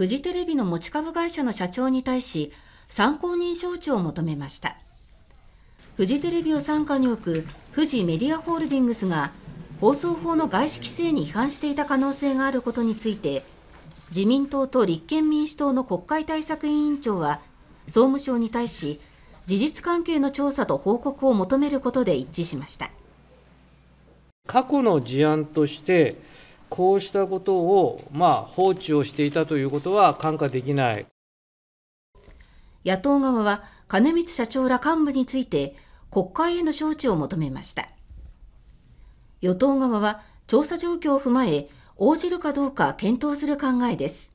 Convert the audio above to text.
フジテレビの持ち株会社の社長に対し参考人招致を求めましたフジテレビを傘下に置くフジメディアホールディングスが放送法の外資規制に違反していた可能性があることについて自民党と立憲民主党の国会対策委員長は総務省に対し事実関係の調査と報告を求めることで一致しました過去の事案としてこうしたことを、まあ、放置をしていたということは看過できない野党側は金光社長ら幹部について国会への招致を求めました与党側は調査状況を踏まえ応じるかどうか検討する考えです